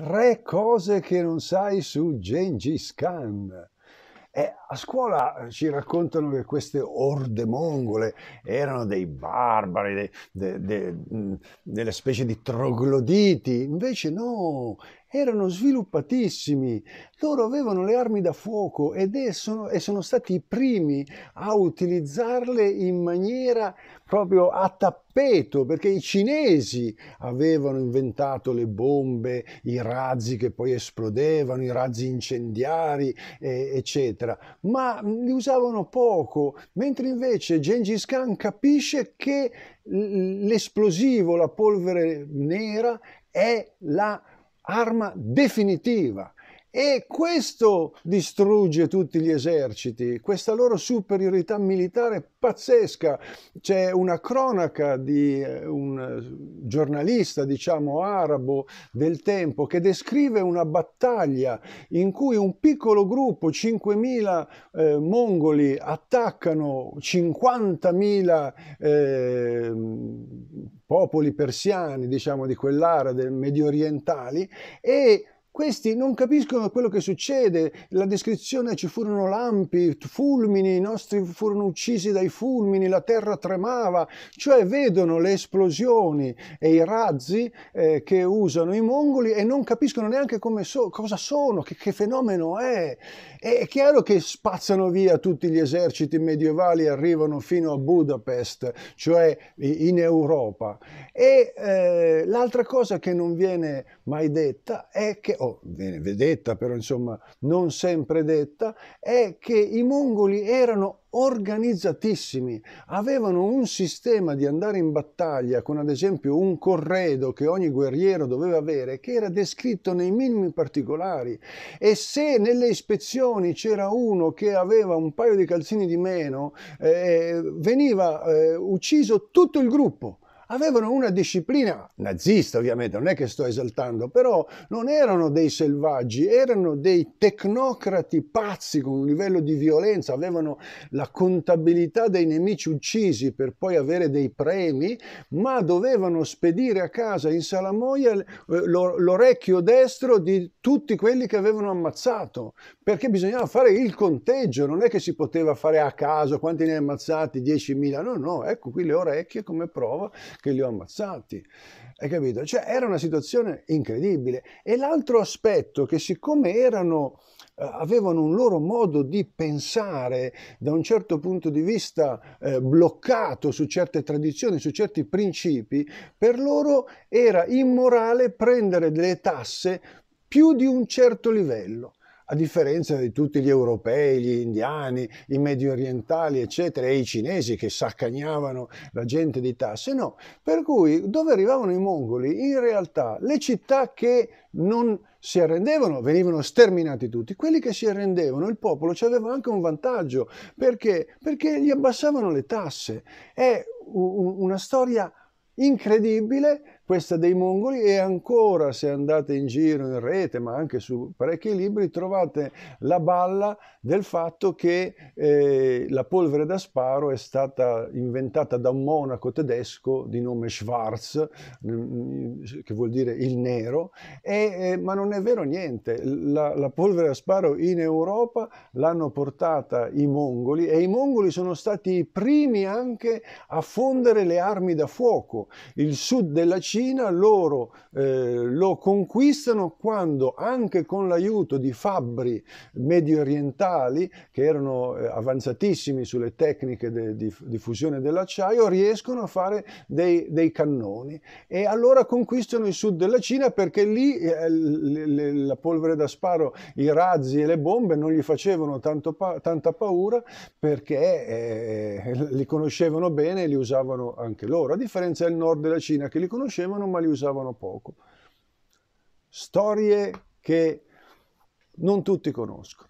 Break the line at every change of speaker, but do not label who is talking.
Tre cose che non sai su Gengis Khan. E a scuola ci raccontano che queste orde mongole erano dei barbari, dei, de, de, delle specie di trogloditi, invece no, erano sviluppatissimi, loro avevano le armi da fuoco ed è, sono, e sono stati i primi a utilizzarle in maniera proprio a tappeto, perché i cinesi avevano inventato le bombe, i razzi che poi esplodevano, i razzi incendiari, eh, eccetera, ma li usavano poco, mentre invece Gengis Khan capisce che l'esplosivo, la polvere nera, è la arma definitiva e questo distrugge tutti gli eserciti, questa loro superiorità militare pazzesca. C'è una cronaca di eh, un giornalista, diciamo arabo del tempo, che descrive una battaglia in cui un piccolo gruppo, 5.000 eh, mongoli, attaccano 50.000 eh, popoli persiani, diciamo di quell'area del medio orientali, e questi non capiscono quello che succede. La descrizione ci furono lampi, fulmini, i nostri furono uccisi dai fulmini, la terra tremava, cioè vedono le esplosioni e i razzi eh, che usano i mongoli e non capiscono neanche so, cosa sono, che, che fenomeno è. È chiaro che spazzano via tutti gli eserciti medievali e arrivano fino a Budapest, cioè in Europa. E eh, l'altra cosa che non viene mai detta è che, oh, o viene detta, però insomma non sempre detta, è che i mongoli erano organizzatissimi, avevano un sistema di andare in battaglia con ad esempio un corredo che ogni guerriero doveva avere che era descritto nei minimi particolari e se nelle ispezioni c'era uno che aveva un paio di calzini di meno eh, veniva eh, ucciso tutto il gruppo avevano una disciplina nazista, ovviamente, non è che sto esaltando, però non erano dei selvaggi, erano dei tecnocrati pazzi con un livello di violenza, avevano la contabilità dei nemici uccisi per poi avere dei premi, ma dovevano spedire a casa in salamoia eh, l'orecchio destro di tutti quelli che avevano ammazzato, perché bisognava fare il conteggio, non è che si poteva fare a caso quanti ne hai ammazzati, 10.000, no, no, ecco qui le orecchie come prova che li ho ammazzati. Hai capito? Cioè era una situazione incredibile. E l'altro aspetto che siccome erano eh, avevano un loro modo di pensare da un certo punto di vista eh, bloccato su certe tradizioni, su certi principi, per loro era immorale prendere delle tasse più di un certo livello a differenza di tutti gli europei, gli indiani, i medio orientali, eccetera, e i cinesi che saccagnavano la gente di tasse, no. Per cui dove arrivavano i mongoli, in realtà le città che non si arrendevano, venivano sterminati tutti. Quelli che si arrendevano, il popolo ci aveva anche un vantaggio perché, perché gli abbassavano le tasse. È una storia incredibile questa dei mongoli e ancora se andate in giro in rete ma anche su parecchi libri trovate la balla del fatto che eh, la polvere da sparo è stata inventata da un monaco tedesco di nome Schwarz mm, mm, che vuol dire il nero e, eh, ma non è vero niente la, la polvere da sparo in Europa l'hanno portata i mongoli e i mongoli sono stati i primi anche a fondere le armi da fuoco il sud della Cina loro eh, lo conquistano quando anche con l'aiuto di fabbri medio orientali che erano eh, avanzatissimi sulle tecniche de, di, di, fusione dell'acciaio riescono a fare dei, dei, cannoni e allora conquistano il sud della Cina perché lì eh, le, le, la polvere da sparo, i razzi e le bombe non gli facevano pa- tanta paura perché eh, li conoscevano bene e li usavano anche loro, a differenza del nord della Cina che li conoscevano ma li usavano poco. Storie che non tutti conoscono.